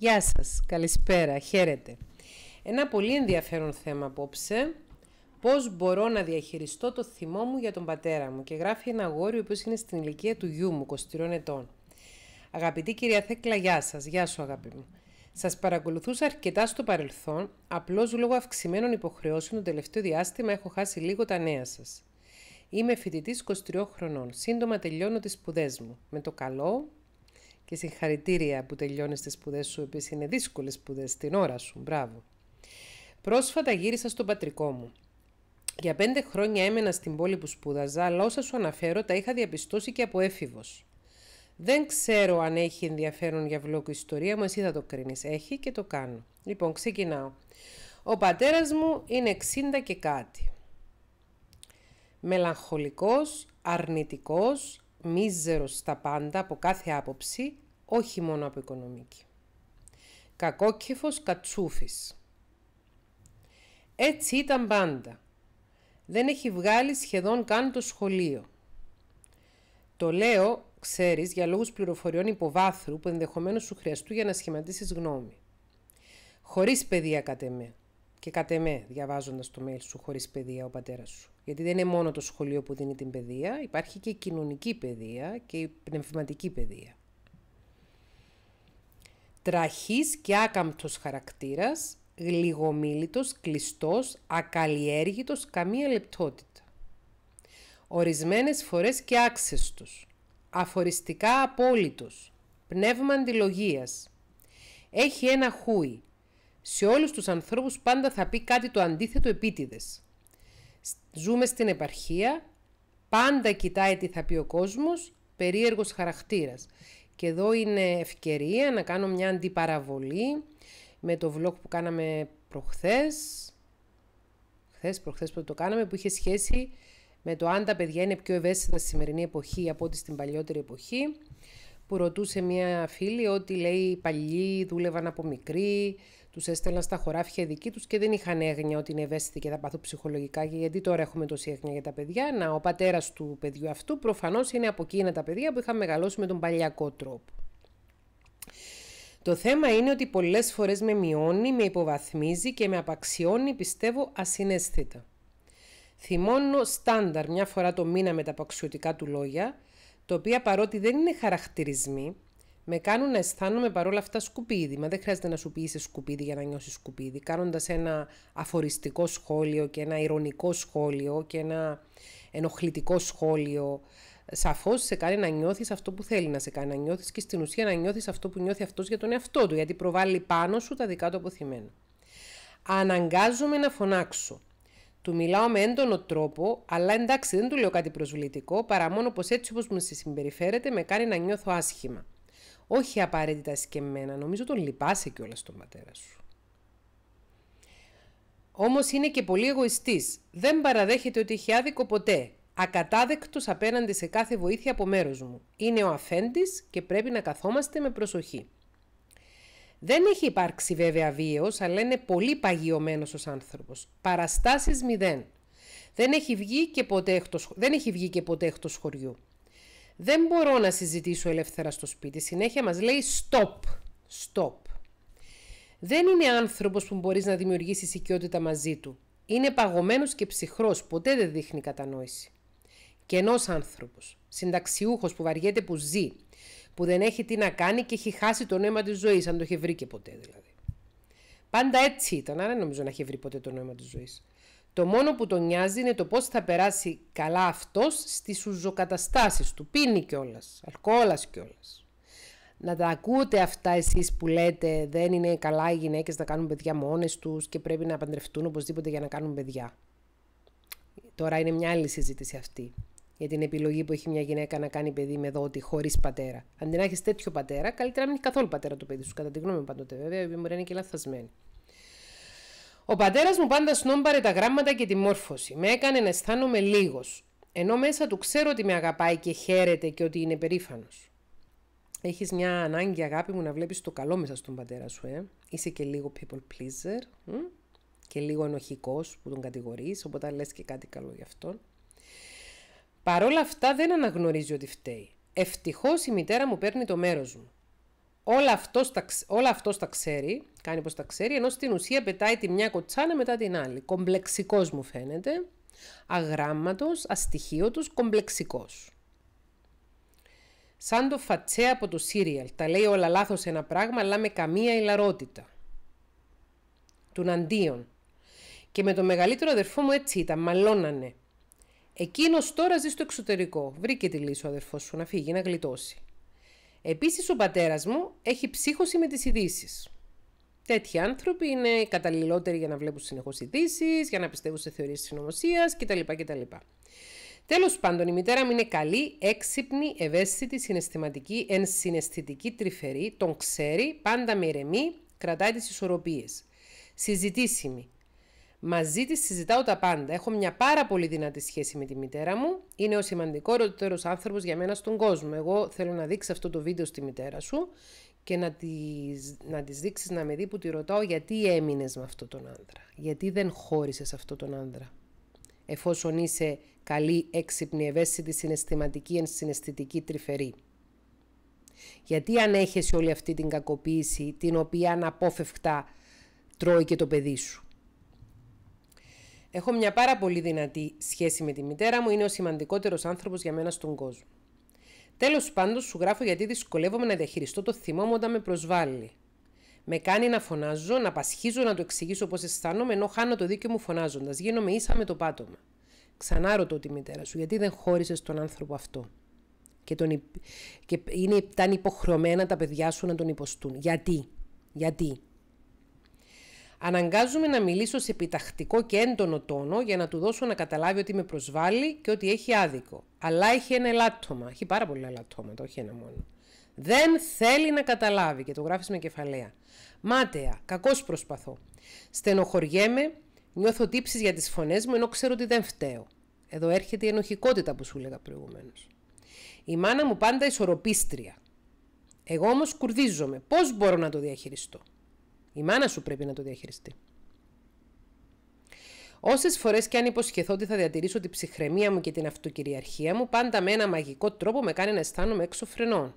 Γεια σας, καλησπέρα, χαίρετε. Ένα πολύ ενδιαφέρον θέμα απόψε. Πώς μπορώ να διαχειριστώ το θυμό μου για τον πατέρα μου και γράφει ένα αγόρι ο οποίος είναι στην ηλικία του γιού μου, 23 ετών. Αγαπητή κυρία Θέκλα, γεια σας, γεια σου αγάπη μου. Σας παρακολουθούσα αρκετά στο παρελθόν, απλώς λόγω αυξημένων υποχρεώσεων το τελευταίο διάστημα έχω χάσει λίγο τα νέα σας. Είμαι φοιτητής 23 χρονών. Σύντομα τελειώνω τις σπουδές μου. Με το καλό, και συγχαρητήρια που τελειώνεις τις σπουδές σου, επίση είναι δύσκολες σπουδές στην ώρα σου. Μπράβο. Πρόσφατα γύρισα στον πατρικό μου. Για πέντε χρόνια έμενα στην πόλη που σπούδαζα, αλλά όσα σου αναφέρω τα είχα διαπιστώσει και από έφηβος. Δεν ξέρω αν έχει ενδιαφέρον για βλόκο ιστορία μου, εσύ θα το κρίνεις. Έχει και το κάνω. Λοιπόν, ξεκινάω. Ο πατέρας μου είναι 60 και κάτι. Μελαγχολικός, αρνητικός, μίζερος στα πάντα από κάθε άποψη, όχι μόνο από οικονομική. Κακόκεφος κατσούφης. Έτσι ήταν πάντα. Δεν έχει βγάλει σχεδόν καν το σχολείο. Το λέω, ξέρεις, για λόγους πληροφοριών υποβάθρου που ενδεχομένως σου χρειαστούν για να σχηματίσεις γνώμη. Χωρίς παιδεία κατ' και κατ' εμέ, διαβάζοντας το mail σου χωρίς παιδεία ο πατέρας σου. Γιατί δεν είναι μόνο το σχολείο που δίνει την παιδεία, υπάρχει και η κοινωνική παιδεία και η πνευματική παιδεία. Τραχής και άκαμπτος χαρακτήρας, γλυγομίλητος, κλειστός, ακαλλιέργητος, καμία λεπτότητα. Ορισμένες φορές και άξεστος. αφοριστικά απόλυτος. πνεύμα αντιλογίας. Έχει ένα χούι, σε όλους τους ανθρώπους πάντα θα πει κάτι το αντίθετο επίτηδες. Ζούμε στην επαρχία, πάντα κοιτάει τι θα πει ο κόσμος, περίεργος χαρακτήρας. Και εδώ είναι ευκαιρία να κάνω μια αντιπαραβολή με το vlog που κάναμε προχθές, προχθές προχθές που το κάναμε, που είχε σχέση με το αν τα παιδιά είναι πιο ευαίσθητα στη σημερινή εποχή από ό,τι στην παλιότερη εποχή, που ρωτούσε μια φίλη ότι λέει οι παλιοί δούλευαν από μικροί, τους έστελναν στα χωράφια δική τους και δεν είχαν έγνοια ότι είναι ευαίσθητοι και θα πάθουν ψυχολογικά. Γιατί τώρα έχουμε τόση έγνοια για τα παιδιά. Να, ο πατέρας του παιδιού αυτού προφανώς είναι από εκείνα τα παιδιά που είχαν μεγαλώσει με τον παλιακό τρόπο. Το θέμα είναι ότι πολλές φορές με μειώνει, με υποβαθμίζει και με απαξιώνει, πιστεύω, ασυναίσθητα. Θυμώνω στάνταρ μια φορά το μήνα με τα απαξιωτικά του λόγια, τα οποία παρότι δεν είναι χαρακτηρισμοί, με κάνουν να αισθάνομαι παρόλα αυτά σκουπίδι. Μα δεν χρειάζεται να σου πει είσαι σκουπίδι για να νιώσεις σκουπίδι. Κάνοντας ένα αφοριστικό σχόλιο και ένα ηρωνικό σχόλιο και ένα ενοχλητικό σχόλιο, σαφώς σε κάνει να νιώθεις αυτό που θέλει να σε κάνει να νιώθεις και στην ουσία να νιώθεις αυτό που νιώθει αυτός για τον εαυτό του, γιατί προβάλλει πάνω σου τα δικά του αποθυμένα. Αναγκάζομαι να φωνάξω. Του μιλάω με έντονο τρόπο, αλλά εντάξει δεν του λέω κάτι προσβλητικό, παρά μόνο πως έτσι όπως μου συμπεριφέρεται με κάνει να νιώθω άσχημα όχι απαραίτητα σκεμμένα. Νομίζω τον λυπάσαι κιόλας τον πατέρα σου. Όμως είναι και πολύ εγωιστής. Δεν παραδέχεται ότι έχει άδικο ποτέ. Ακατάδεκτος απέναντι σε κάθε βοήθεια από μέρος μου. Είναι ο αφέντης και πρέπει να καθόμαστε με προσοχή. Δεν έχει υπάρξει βέβαια βίαιος, αλλά είναι πολύ παγιωμένος ως άνθρωπος. Παραστάσεις μηδέν. Δεν έχει βγει και ποτέ εκτός, δεν και χωριού. Δεν μπορώ να συζητήσω ελεύθερα στο σπίτι. Συνέχεια μας λέει stop. Stop. Δεν είναι άνθρωπος που μπορείς να δημιουργήσεις οικειότητα μαζί του. Είναι παγωμένος και ψυχρός, ποτέ δεν δείχνει κατανόηση. Κενός άνθρωπος, συνταξιούχος που βαριέται που ζει, που δεν έχει τι να κάνει και έχει χάσει το νόημα της ζωής, αν το είχε βρει και ποτέ δηλαδή. Πάντα έτσι ήταν, δεν νομίζω να έχει βρει ποτέ το νόημα της ζωής. Το μόνο που τον νοιάζει είναι το πώς θα περάσει καλά αυτός στις ουζοκαταστάσεις του. Πίνει κιόλας, αλκοόλας κιόλας. Να τα ακούτε αυτά εσείς που λέτε δεν είναι καλά οι γυναίκες να κάνουν παιδιά μόνες τους και πρέπει να παντρευτούν οπωσδήποτε για να κάνουν παιδιά. Τώρα είναι μια άλλη συζήτηση αυτή για την επιλογή που έχει μια γυναίκα να κάνει παιδί με δότη χωρίς πατέρα. Αν να έχεις τέτοιο πατέρα, καλύτερα να μην έχεις καθόλου πατέρα το παιδί σου. Κατά τη γνώμη μου, πάντοτε βέβαια, η μπορεί να είναι και λαθασμένη. Ο πατέρας μου πάντα σνόμπαρε τα γράμματα και τη μόρφωση. Με έκανε να αισθάνομαι λίγος. Ενώ μέσα του ξέρω ότι με αγαπάει και χαίρεται και ότι είναι περήφανος. Έχεις μια ανάγκη, αγάπη μου, να βλέπεις το καλό μέσα στον πατέρα σου, ε. Είσαι και λίγο people pleaser. Και λίγο ενοχικός που τον κατηγορείς, οπότε λες και κάτι καλό γι' αυτόν. Παρ' όλα αυτά δεν αναγνωρίζει ότι φταίει. Ευτυχώς η μητέρα μου παίρνει το μέρος μου. Όλα αυτός, τα, όλα αυτός τα ξέρει, κάνει πως τα ξέρει, ενώ στην ουσία πετάει τη μια κοτσάνα μετά την άλλη. Κομπλεξικός μου φαίνεται, αγράμματος, αστοιχείωτος, κομπλεξικός. Σαν το φατσέ από το σύριαλ, τα λέει όλα λάθος ένα πράγμα, αλλά με καμία ηλαρότητα. Του αντίον. Και με το μεγαλύτερο αδερφό μου έτσι ήταν, μαλώνανε. Εκείνος τώρα ζει στο εξωτερικό. Βρήκε τη λύση ο αδερφός σου να φύγει, να γλιτώσει. Επίσης ο πατέρας μου έχει ψύχωση με τις ειδήσεις. Τέτοιοι άνθρωποι είναι καταλληλότεροι για να βλέπουν συνεχώς ειδήσεις, για να πιστεύουν σε θεωρίες συνωμοσίας κτλ. κτλ. Τέλος πάντων, η μητέρα μου είναι καλή, έξυπνη, ευαίσθητη, συναισθηματική, ενσυναισθητική, τρυφερή, τον ξέρει, πάντα με ηρεμή, κρατάει τις ισορροπίες. Συζητήσιμη, Μαζί της συζητάω τα πάντα. Έχω μια πάρα πολύ δυνατή σχέση με τη μητέρα μου. Είναι ο σημαντικότερο άνθρωπος για μένα στον κόσμο. Εγώ θέλω να δείξει αυτό το βίντεο στη μητέρα σου και να τη να δείξεις να με δει που τη ρωτάω γιατί έμεινες με αυτόν τον άντρα, γιατί δεν χώρισες αυτόν τον άντρα. Εφόσον είσαι καλή, έξυπνη, ευαίσθητη, συναισθηματική, ενσυναισθητική, τρυφερή. Γιατί αν έχεις όλη αυτή την κακοποίηση την οποία αναπόφευκτα τρώει και το παιδί σου. Έχω μια πάρα πολύ δυνατή σχέση με τη μητέρα μου, είναι ο σημαντικότερος άνθρωπος για μένα στον κόσμο. Τέλος πάντων, σου γράφω γιατί δυσκολεύομαι να διαχειριστώ το θυμό μου όταν με προσβάλλει. Με κάνει να φωνάζω, να πασχίζω να το εξηγήσω πώς αισθάνομαι, ενώ χάνω το δίκαιο μου φωνάζοντας. Γίνομαι ίσα με το πάτωμα. Ξανά ρωτώ τη μητέρα σου, γιατί δεν χώρισες τον άνθρωπο αυτό. Και, τον, και είναι, ήταν υποχρεωμένα τα παιδιά σου να τον υποστούν. Γιατί, γιατί, Αναγκάζομαι να μιλήσω σε επιταχτικό και έντονο τόνο για να του δώσω να καταλάβει ότι με προσβάλλει και ότι έχει άδικο. Αλλά έχει ένα ελάττωμα. Έχει πάρα πολλά ελάττωματα, όχι ένα μόνο. Δεν θέλει να καταλάβει και το γράφεις με κεφαλαία. Μάταια, κακώς προσπαθώ. Στενοχωριέμαι, νιώθω τύψεις για τις φωνές μου ενώ ξέρω ότι δεν φταίω. Εδώ έρχεται η ενοχικότητα που σου έλεγα προηγουμένως. Η μάνα μου πάντα ισορροπίστρια. Εγώ όμως κουρδίζομαι. Πώς μπορώ να το διαχειριστώ. Η μάνα σου πρέπει να το διαχειριστεί. Όσες φορές και αν υποσχεθώ ότι θα διατηρήσω την ψυχραιμία μου και την αυτοκυριαρχία μου, πάντα με ένα μαγικό τρόπο με κάνει να αισθάνομαι έξω φρενών.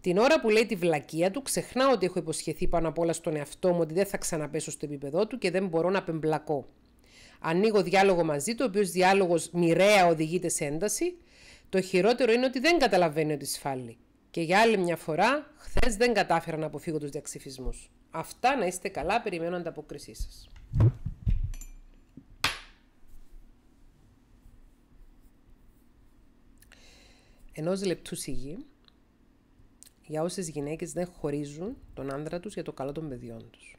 Την ώρα που λέει τη βλακεία του, ξεχνάω ότι έχω υποσχεθεί πάνω απ' όλα στον εαυτό μου ότι δεν θα ξαναπέσω στο επίπεδό του και δεν μπορώ να πεμπλακώ. Ανοίγω διάλογο μαζί του, ο οποίος διάλογος μοιραία οδηγείται σε ένταση. Το χειρότερο είναι ότι δεν καταλαβαίνει ότι σφάλει. Και για άλλη μια φορά, χθες δεν κατάφερα να αποφύγω τους διαξυφισμούς. Αυτά να είστε καλά, περιμένω ανταπόκρισή σας. Ενός λεπτού σιγή για όσες γυναίκες δεν χωρίζουν τον άνδρα τους για το καλό των παιδιών τους.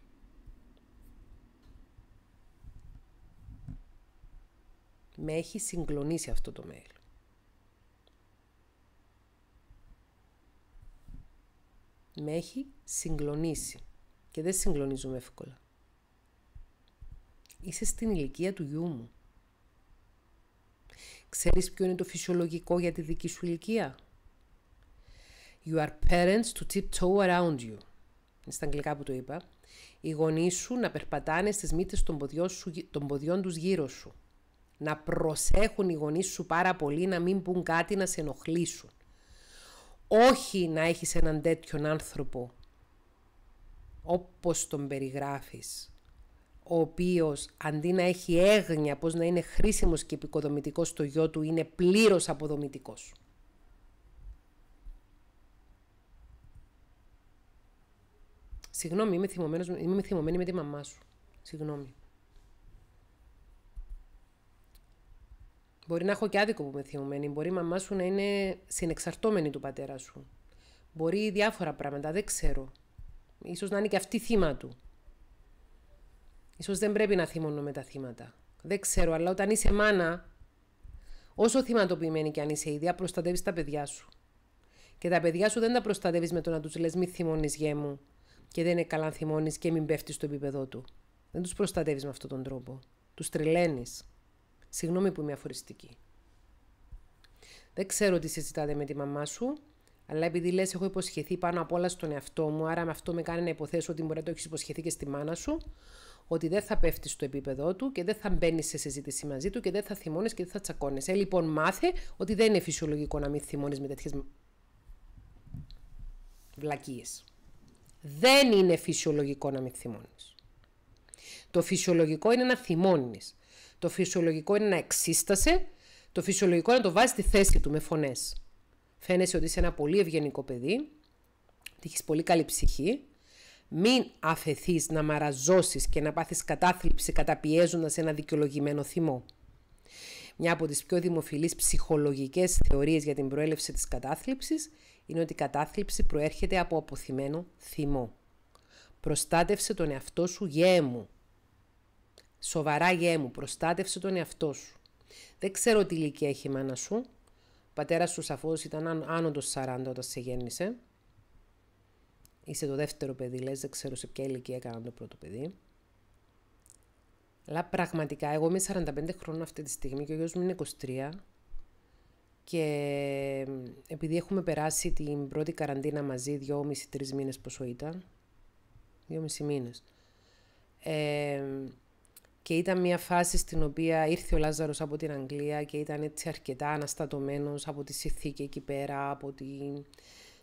Με έχει συγκλονίσει αυτό το μέλλον. με έχει συγκλονίσει και δεν συγκλονίζομαι εύκολα. Είσαι στην ηλικία του γιού μου. Ξέρεις ποιο είναι το φυσιολογικό για τη δική σου ηλικία. You are parents to tiptoe around you. Είναι Στα αγγλικά που το είπα. Οι γονείς σου να περπατάνε στις μύτες των, ποδιών σου, των ποδιών τους γύρω σου. Να προσέχουν οι γονείς σου πάρα πολύ να μην πουν κάτι να σε ενοχλήσουν όχι να έχεις έναν τέτοιον άνθρωπο όπως τον περιγράφεις ο οποίος αντί να έχει έγνοια πως να είναι χρήσιμος και επικοδομητικός στο γιο του είναι πλήρως αποδομητικός. Συγγνώμη, είμαι είμαι θυμωμένη με τη μαμά σου. Συγγνώμη. Μπορεί να έχω και άδικο που είμαι θυμωμένη. Μπορεί η μαμά σου να είναι συνεξαρτώμενη του πατέρα σου. Μπορεί διάφορα πράγματα, δεν ξέρω. Ίσως να είναι και αυτή θύμα του. Ίσως δεν πρέπει να θυμώνω με τα θύματα. Δεν ξέρω, αλλά όταν είσαι μάνα, όσο θυματοποιημένη και αν είσαι ίδια, προστατεύεις τα παιδιά σου. Και τα παιδιά σου δεν τα προστατεύεις με το να τους λες: Μη θυμώνεις γέ μου, και δεν είναι καλά θυμώνεις και μην πέφτεις στο επίπεδο του. Δεν τους προστατεύεις με αυτόν τον τρόπο. Τους τρελαίνεις. Συγγνώμη που είμαι αφοριστική. Δεν ξέρω τι συζητάτε με τη μαμά σου, αλλά επειδή λες, έχω υποσχεθεί πάνω απ' όλα στον εαυτό μου, άρα με αυτό με κάνει να υποθέσω ότι μπορεί να το έχεις υποσχεθεί και στη μάνα σου, ότι δεν θα πέφτεις στο επίπεδό του και δεν θα μπαίνεις σε συζήτηση μαζί του και δεν θα θυμώνεις και δεν θα τσακώνει. Ε, λοιπόν, μάθε ότι δεν είναι φυσιολογικό να μην θυμώνεις με τέτοιες βλακίες. Δεν είναι φυσιολογικό να μην θυμώνεις. Το φυσιολογικό είναι να θυμώνεις. Το φυσιολογικό είναι να εξίστασε, το φυσιολογικό είναι να το βάζει στη θέση του με φωνές. Φαίνεσαι ότι είσαι ένα πολύ ευγενικό παιδί, ότι έχεις πολύ καλή ψυχή. Μην αφαιθείς να μαραζώσεις και να πάθεις κατάθλιψη καταπιέζοντας ένα δικαιολογημένο θυμό. Μια από τις πιο δημοφιλείς ψυχολογικές θεωρίες για την προέλευση της κατάθλιψης είναι ότι η κατάθλιψη προέρχεται από αποθυμένο θυμό. Προστάτευσε τον εαυτό σου γέμου. Σοβαρά γέ μου, προστάτευσε τον εαυτό σου. Δεν ξέρω τι ηλικία έχει η μάνα σου. Ο πατέρας σου σαφώς ήταν άνω των 40 όταν σε γέννησε. Είσαι το δεύτερο παιδί, λες, δεν ξέρω σε ποια ηλικία έκανα το πρώτο παιδί. Αλλά πραγματικά, εγώ είμαι 45 χρόνια αυτή τη στιγμή και ο γιος μου είναι 23. Και επειδή έχουμε περάσει την πρώτη καραντίνα μαζί, 2,5-3 μήνες πόσο ήταν, 2,5 μήνες, ε, και ήταν μια φάση στην οποία ήρθε ο Λάζαρος από την Αγγλία και ήταν έτσι αρκετά αναστατωμένος από τη συνθήκη εκεί πέρα, από, τη...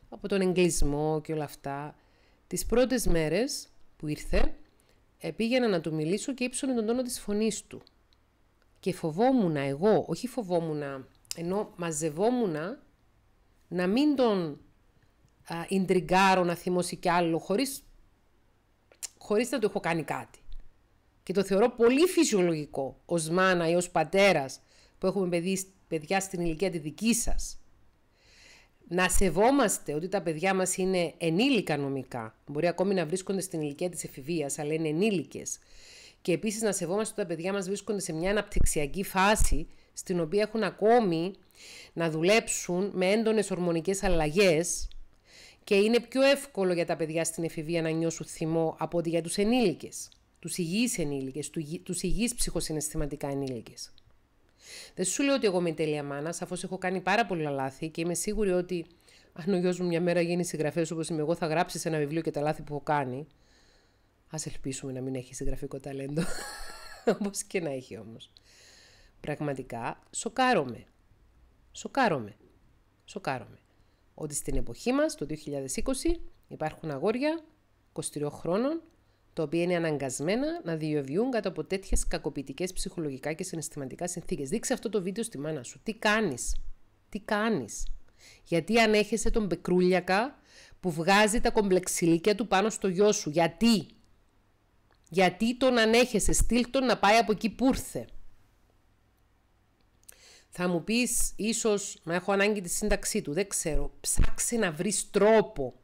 από τον εγκλισμό και όλα αυτά. Τις πρώτες μέρες που ήρθε, ε, πήγαινα να του μιλήσω και ύψωνε τον τόνο της φωνής του. Και φοβόμουνα εγώ, όχι φοβόμουνα, ενώ μαζευόμουνα να μην τον α, να θυμώσει κι άλλο, χωρίς, χωρίς να του έχω κάνει κάτι. Και το θεωρώ πολύ φυσιολογικό ως μάνα ή ως πατέρας που έχουμε παιδιά στην ηλικία τη δική σας. Να σεβόμαστε ότι τα παιδιά μας είναι ενήλικα νομικά. Μπορεί ακόμη να βρίσκονται στην ηλικία της εφηβείας, αλλά είναι ενήλικες. Και επίσης να σεβόμαστε ότι τα παιδιά μας βρίσκονται σε μια αναπτυξιακή φάση, στην οποία έχουν ακόμη να δουλέψουν με έντονες ορμονικές αλλαγές και είναι πιο εύκολο για τα παιδιά στην εφηβεία να νιώσουν θυμό από ότι για τους ενήλικες τους υγιείς ενήλικες, του υγιείς ψυχοσυναισθηματικά ενήλικες. Δεν σου λέω ότι εγώ είμαι η τέλεια μάνα, σαφώς έχω κάνει πάρα πολλά λάθη και είμαι σίγουρη ότι αν ο γιος μου μια μέρα γίνει συγγραφέας όπως είμαι εγώ, θα γράψει ένα βιβλίο και τα λάθη που έχω κάνει. Ας ελπίσουμε να μην έχει συγγραφικό ταλέντο. όπως και να έχει όμως. Πραγματικά σοκάρομαι. Σοκάρομαι. Σοκάρομαι. Ότι στην εποχή μας, το 2020, υπάρχουν αγόρια 23 χρόνων τα οποία είναι αναγκασμένα να διαβιούν κατά από τέτοιες κακοποιητικές ψυχολογικά και συναισθηματικά συνθήκες. Δείξε αυτό το βίντεο στη μάνα σου. Τι κάνεις. Τι κάνεις. Γιατί ανέχεσαι τον πεκρούλιακα που βγάζει τα κομπλεξιλίκια του πάνω στο γιο σου. Γιατί. Γιατί τον ανέχεσαι. Στείλ τον να πάει από εκεί που ήρθε. Θα μου πεις ίσως να έχω ανάγκη τη σύνταξή του. Δεν ξέρω. Ψάξε να βρεις τρόπο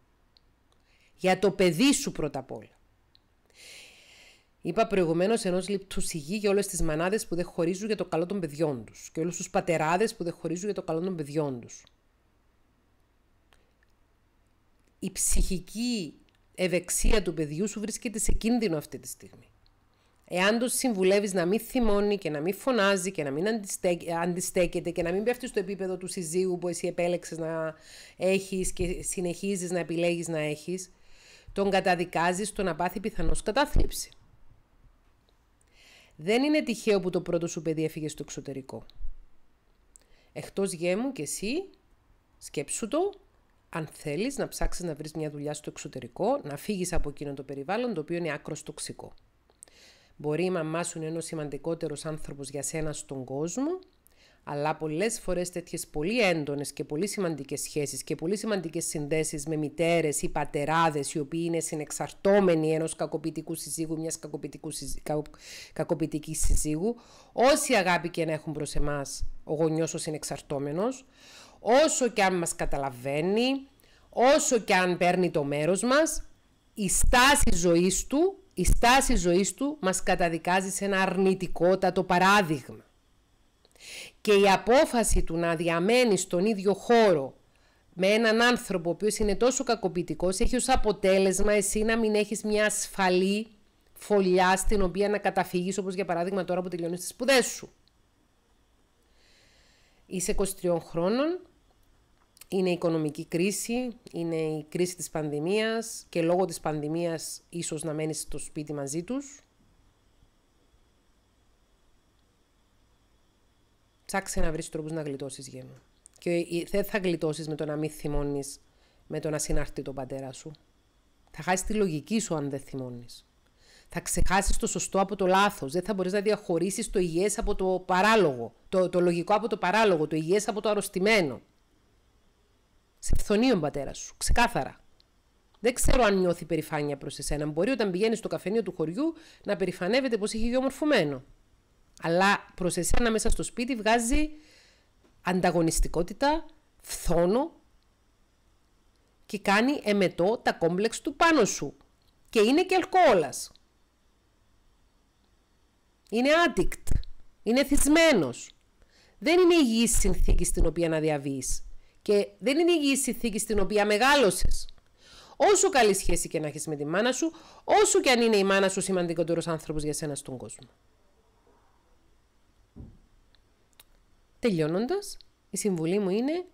για το παιδί σου πρώτα απ' όλα. Είπα προηγουμένως ενός λεπτού σιγή για όλες τις μανάδες που δεν χωρίζουν για το καλό των παιδιών τους και όλους τους πατεράδες που δεν χωρίζουν για το καλό των παιδιών τους. Η ψυχική ευεξία του παιδιού σου βρίσκεται σε κίνδυνο αυτή τη στιγμή. Εάν το συμβουλεύεις να μην θυμώνει και να μην φωνάζει και να μην αντιστέκεται και να μην πέφτει στο επίπεδο του συζύγου που εσύ επέλεξες να έχεις και συνεχίζεις να επιλέγεις να έχεις, τον καταδικάζεις στο να πάθει πιθανώς κατάθλιψη. Δεν είναι τυχαίο που το πρώτο σου παιδί έφυγε στο εξωτερικό. Εκτός γέμου και εσύ, σκέψου το, αν θέλεις να ψάξεις να βρεις μια δουλειά στο εξωτερικό, να φύγεις από εκείνο το περιβάλλον το οποίο είναι άκρος τοξικό. Μπορεί η μαμά σου είναι ένας σημαντικότερος άνθρωπος για σένα στον κόσμο αλλά πολλές φορές τέτοιες πολύ έντονες και πολύ σημαντικές σχέσεις και πολύ σημαντικές συνδέσεις με μητέρες ή πατεράδες, οι οποίοι είναι συνεξαρτώμενοι ενός κακοποιητικού συζύγου, μιας κακοποιητικής συζύγου, όση αγάπη και να έχουν προς εμάς ο γονιός ω συνεξαρτώμενος, όσο και αν μας καταλαβαίνει, όσο και αν παίρνει το μέρος μας, η στάση ζωής του, η στάση ζωής του μας καταδικάζει σε ένα αρνητικότατο παράδειγμα. Και η απόφαση του να διαμένει στον ίδιο χώρο με έναν άνθρωπο ο οποίος είναι τόσο κακοποιητικός έχει ως αποτέλεσμα εσύ να μην έχεις μια ασφαλή φωλιά στην οποία να καταφύγεις όπως για παράδειγμα τώρα που τελειώνεις τις σπουδές σου. Είσαι 23 χρόνων, είναι η οικονομική κρίση, είναι η κρίση της πανδημίας και λόγω της πανδημίας ίσως να μένεις στο σπίτι μαζί τους. ψάξε να βρεις τρόπους να γλιτώσεις γη Και δεν θα γλιτώσεις με το να μην θυμώνεις με το να συναρτεί τον πατέρα σου. Θα χάσεις τη λογική σου αν δεν θυμώνεις. Θα ξεχάσεις το σωστό από το λάθος. Δεν θα μπορείς να διαχωρίσεις το υγιές από το παράλογο. Το, το λογικό από το παράλογο. Το υγιές από το αρρωστημένο. Σε φθονεί ο πατέρας σου. Ξεκάθαρα. Δεν ξέρω αν νιώθει περηφάνεια προς εσένα. Μπορεί όταν πηγαίνεις στο καφενείο του χωριού να περηφανεύεται πως έχει γεωμορφωμένο. Αλλά προς εσένα μέσα στο σπίτι βγάζει ανταγωνιστικότητα, φθόνο και κάνει εμετό τα κόμπλεξ του πάνω σου. Και είναι και αλκοόλας. Είναι addict. Είναι θυσμένος. Δεν είναι υγιής συνθήκη στην οποία να διαβείς. Και δεν είναι υγιής συνθήκη στην οποία μεγάλωσες. Όσο καλή σχέση και να έχεις με τη μάνα σου, όσο και αν είναι η μάνα σου σημαντικότερος άνθρωπος για σένα στον κόσμο. Τελειώνοντας, η συμβουλή μου είναι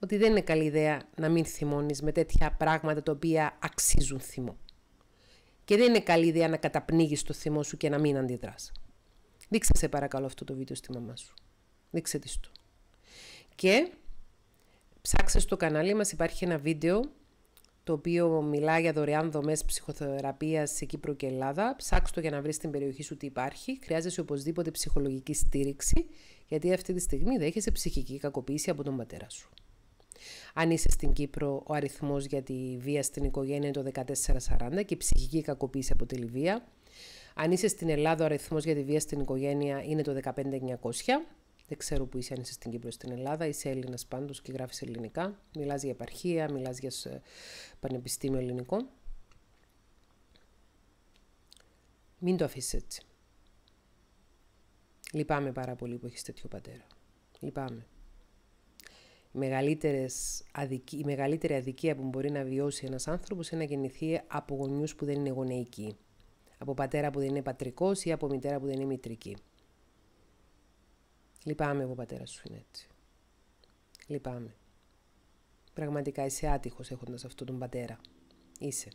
ότι δεν είναι καλή ιδέα να μην θυμώνεις με τέτοια πράγματα τα οποία αξίζουν θυμό. Και δεν είναι καλή ιδέα να καταπνίγεις το θυμό σου και να μην αντιδράς. Δείξε σε παρακαλώ αυτό το βίντεο στη μαμά σου. Δείξε της του. Και ψάξε στο κανάλι μας υπάρχει ένα βίντεο το οποίο μιλά για δωρεάν δομές ψυχοθεραπείας σε Κύπρο και Ελλάδα. ψάξτε το για να βρεις στην περιοχή σου τι υπάρχει. Χρειάζεσαι οπωσδήποτε ψυχολογική στήριξη, γιατί αυτή τη στιγμή δέχεσαι ψυχική κακοποίηση από τον πατέρα σου. Αν είσαι στην Κύπρο, ο αριθμός για τη βία στην οικογένεια είναι το 1440 και η ψυχική κακοποίηση από τη Λιβύα. Αν είσαι στην Ελλάδα, ο αριθμός για τη βία στην οικογένεια είναι το 15900. Δεν ξέρω που είσαι, αν είσαι στην Κύπρο στην Ελλάδα. Είσαι Έλληνας πάντως και γράφεις ελληνικά. Μιλάς για επαρχία, μιλάς για πανεπιστήμιο ελληνικό. Μην το αφήσεις έτσι. Λυπάμαι πάρα πολύ που έχεις τέτοιο πατέρα. Λυπάμαι. η μεγαλύτερη αδικία που μπορεί να βιώσει ένας άνθρωπος είναι να γεννηθεί από γονιούς που δεν είναι γονεϊκοί. Από πατέρα που δεν είναι πατρικός ή από μητέρα που δεν είναι μητρική. Λυπάμαι που ο σου είναι έτσι. Λυπάμαι. Πραγματικά είσαι άτυχος έχοντας αυτόν τον πατέρα. Είσαι.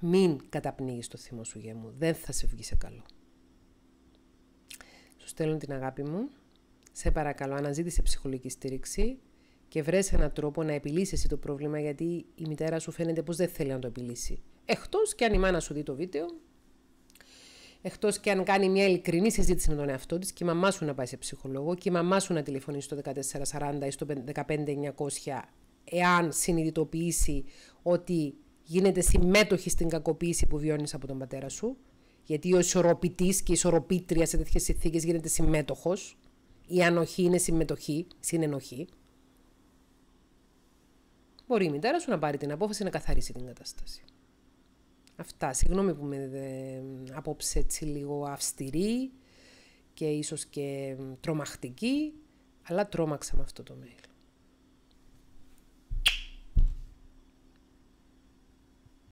Μην καταπνίγεις το θύμο σου, γέμου, μου. Δεν θα σε βγει σε καλό. Σου στέλνω την αγάπη μου. Σε παρακαλώ, αναζήτησε ψυχολογική στήριξη και βρες έναν τρόπο να επιλύσεις το πρόβλημα γιατί η μητέρα σου φαίνεται πως δεν θέλει να το επιλύσει. Εκτός και αν η μάνα σου δει το βίντεο Εκτός και αν κάνει μια ειλικρινή συζήτηση με τον εαυτό της και η μαμά σου να πάει σε ψυχολόγο και η μαμά σου να τηλεφωνήσει στο 1440 ή στο 15900, εάν συνειδητοποιήσει ότι γίνεται συμμέτοχη στην κακοποίηση που βιώνεις από τον πατέρα σου. Γιατί ο ισορροπητής και η ισορροπήτρια σε τέτοιες συνθήκες γίνεται συμμέτοχος. Η ανοχή είναι συμμετοχή, συνενοχή. Μπορεί η μητέρα σου να πάρει την απόφαση να καθαρίσει την κατάσταση. Αυτά. Συγγνώμη που με ε, απόψε έτσι λίγο αυστηρή και ίσως και τρομακτική, αλλά τρόμαξα με αυτό το mail.